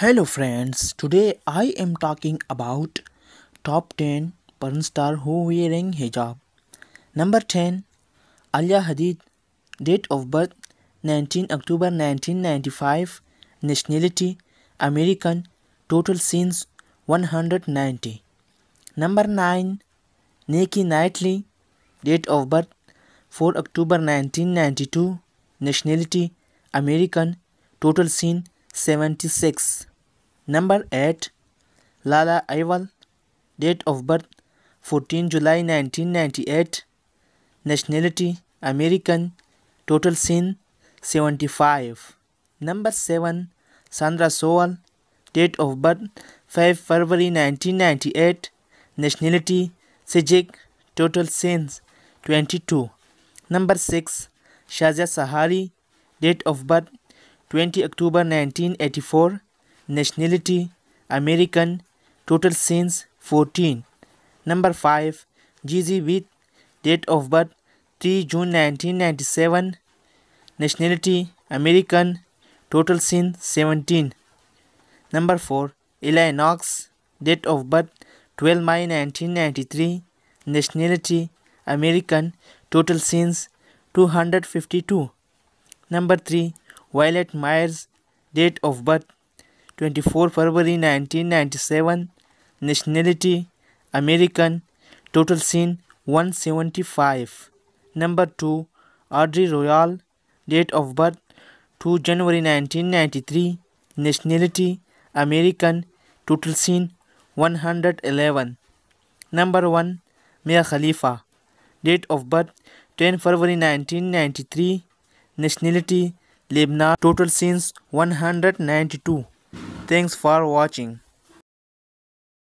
Hello friends, today I am talking about top 10 porn star who wearing hijab. Number 10 Alia Hadid date of birth 19 October 1995 nationality American total scenes 190. Number 9 Nikki Knightley date of birth 4 October 1992 nationality American total scene 76. Number 8. Lala Ival, Date of birth 14 July 1998. Nationality American. Total sin 75. Number 7. Sandra Soal, Date of birth 5 February 1998. Nationality Sejik. Total sins 22. Number 6. Shazia Sahari. Date of birth 20 October 1984 Nationality American Total Sins 14 Number 5 GZ with Date of birth 3 June 1997 Nationality American Total sins 17 Number 4 Eli Knox Date of birth 12 May 1993 Nationality American Total Sins 252 Number 3 Violet Myers, date of birth 24 February 1997, nationality American, total scene 175. Number 2 Audrey Royal, date of birth 2 January 1993, nationality American, total scene 111. Number 1 Mia Khalifa, date of birth 10 February 1993, nationality Libna total since 192. Thanks for watching.